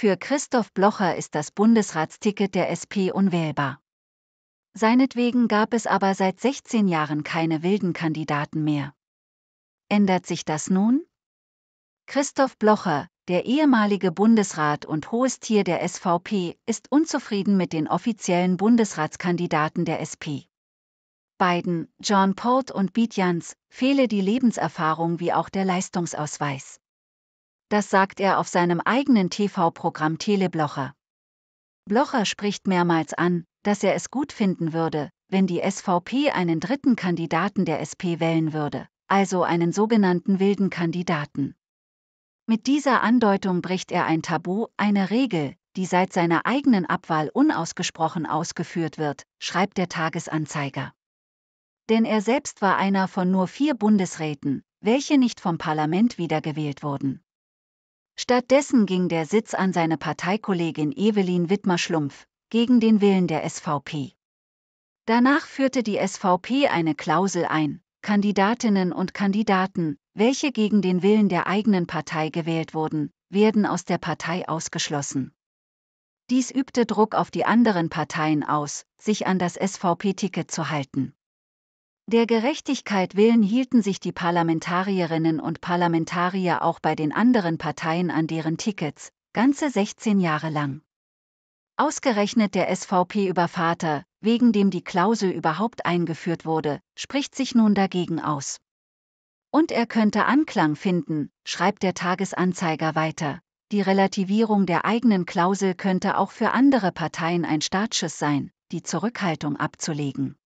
Für Christoph Blocher ist das Bundesratsticket der SP unwählbar. Seinetwegen gab es aber seit 16 Jahren keine wilden Kandidaten mehr. Ändert sich das nun? Christoph Blocher, der ehemalige Bundesrat und hohes Tier der SVP, ist unzufrieden mit den offiziellen Bundesratskandidaten der SP. Beiden, John Polt und Beat Jans, fehle die Lebenserfahrung wie auch der Leistungsausweis das sagt er auf seinem eigenen TV-Programm Teleblocher. Blocher spricht mehrmals an, dass er es gut finden würde, wenn die SVP einen dritten Kandidaten der SP wählen würde, also einen sogenannten wilden Kandidaten. Mit dieser Andeutung bricht er ein Tabu, eine Regel, die seit seiner eigenen Abwahl unausgesprochen ausgeführt wird, schreibt der Tagesanzeiger. Denn er selbst war einer von nur vier Bundesräten, welche nicht vom Parlament wiedergewählt wurden. Stattdessen ging der Sitz an seine Parteikollegin Evelyn Wittmer-Schlumpf, gegen den Willen der SVP. Danach führte die SVP eine Klausel ein, Kandidatinnen und Kandidaten, welche gegen den Willen der eigenen Partei gewählt wurden, werden aus der Partei ausgeschlossen. Dies übte Druck auf die anderen Parteien aus, sich an das SVP-Ticket zu halten. Der Gerechtigkeit willen hielten sich die Parlamentarierinnen und Parlamentarier auch bei den anderen Parteien an deren Tickets, ganze 16 Jahre lang. Ausgerechnet der SVP über Vater, wegen dem die Klausel überhaupt eingeführt wurde, spricht sich nun dagegen aus. Und er könnte Anklang finden, schreibt der Tagesanzeiger weiter. Die Relativierung der eigenen Klausel könnte auch für andere Parteien ein Startschuss sein, die Zurückhaltung abzulegen.